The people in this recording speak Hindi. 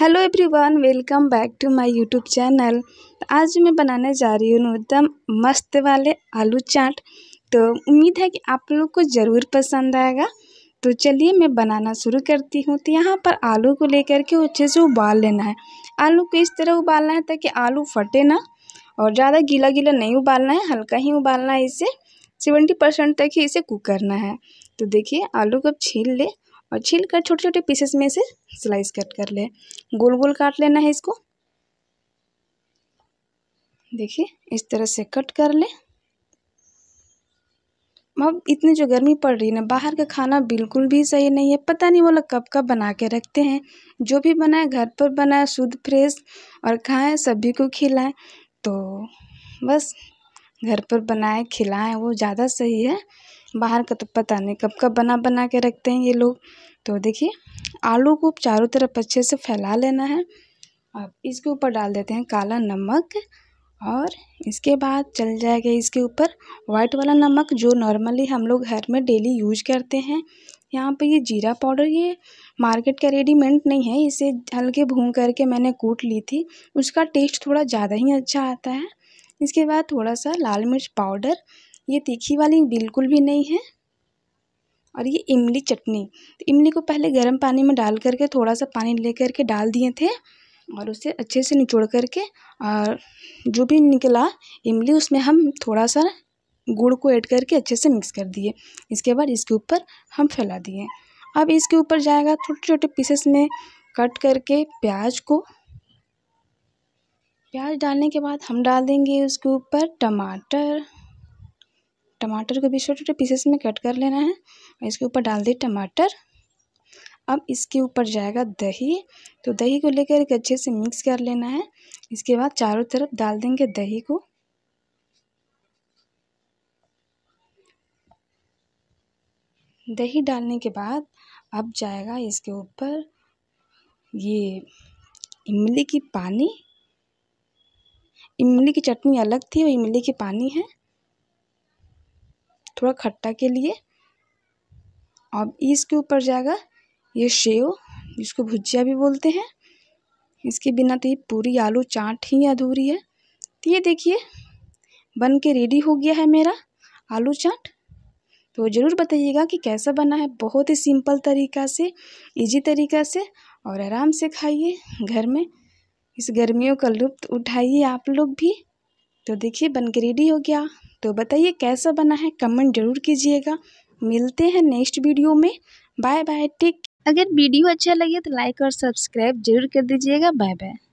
hello everyone welcome back to my YouTube channel आज मैं बनाने जा रही हूँ एकदम मस्त वाले आलू चाट तो उम्मीद है कि आप लोग को ज़रूर पसंद आएगा तो चलिए मैं बनाना शुरू करती हूँ तो यहाँ पर आलू को लेकर के अच्छे से उबाल लेना है आलू को इस तरह उबालना है ताकि आलू फटे ना और ज़्यादा गीला गीला नहीं उबालना है हल्का ही उबालना है इसे सेवेंटी परसेंट तक ही इसे कुक करना है तो देखिए आलू को छील ले और छील कर छोटे छोटे पीसेस में से स्लाइस कट कर ले गोल गोल काट लेना है इसको देखिए इस तरह से कट कर लें अब इतनी जो गर्मी पड़ रही है ना बाहर का खाना बिल्कुल भी सही नहीं है पता नहीं वो लोग कब कब बना के रखते हैं जो भी बनाए घर पर बनाए शुद्ध फ्रेश और खाएं सभी को खिलाएं तो बस घर पर बनाए खिलाएं वो ज़्यादा सही है बाहर का तो पता नहीं कब कब बना बना के रखते हैं ये लोग तो देखिए आलू को चारों तरफ अच्छे से फैला लेना है अब इसके ऊपर डाल देते हैं काला नमक और इसके बाद चल जाएगा इसके ऊपर वाइट वाला नमक जो नॉर्मली हम लोग घर में डेली यूज करते हैं यहाँ पे ये जीरा पाउडर ये मार्केट का रेडीमेड नहीं है इसे हल्के भून करके मैंने कूट ली थी उसका टेस्ट थोड़ा ज़्यादा ही अच्छा आता है इसके बाद थोड़ा सा लाल मिर्च पाउडर ये तीखी वाली बिल्कुल भी नहीं है और ये इमली चटनी तो इमली को पहले गर्म पानी में डाल करके थोड़ा सा पानी ले करके डाल दिए थे और उसे अच्छे से निचोड़ करके और जो भी निकला इमली उसमें हम थोड़ा सा गुड़ को ऐड करके अच्छे से मिक्स कर दिए इसके बाद इसके ऊपर हम फैला दिए अब इसके ऊपर जाएगा छोटे छोटे पीसेस में कट करके प्याज को प्याज डालने के बाद हम डाल देंगे उसके ऊपर टमाटर टमाटर को भी छोटे छोटे पीसेस में कट कर लेना है और इसके ऊपर डाल दी टमाटर अब इसके ऊपर जाएगा दही तो दही को लेकर एक अच्छे से मिक्स कर लेना है इसके बाद चारों तरफ डाल देंगे दही को दही डालने के बाद अब जाएगा इसके ऊपर ये इमली की पानी इमली की चटनी अलग थी और इमली की पानी है थोड़ा खट्टा के लिए अब इसके ऊपर जाएगा ये शेव जिसको भुजिया भी बोलते हैं इसके बिना तो ये पूरी आलू चाट ही अधूरी है तो ये देखिए बन के रेडी हो गया है मेरा आलू चाट तो ज़रूर बताइएगा कि कैसा बना है बहुत ही सिंपल तरीका से इजी तरीका से और आराम से खाइए घर में इस गर्मियों का लुत्फ़ उठाइए आप लोग भी तो देखिए बन के रेडी हो गया तो बताइए कैसा बना है कमेंट ज़रूर कीजिएगा मिलते हैं नेक्स्ट वीडियो में बाय बाय टेक अगर वीडियो अच्छा लगे तो लाइक और सब्सक्राइब जरूर कर दीजिएगा बाय बाय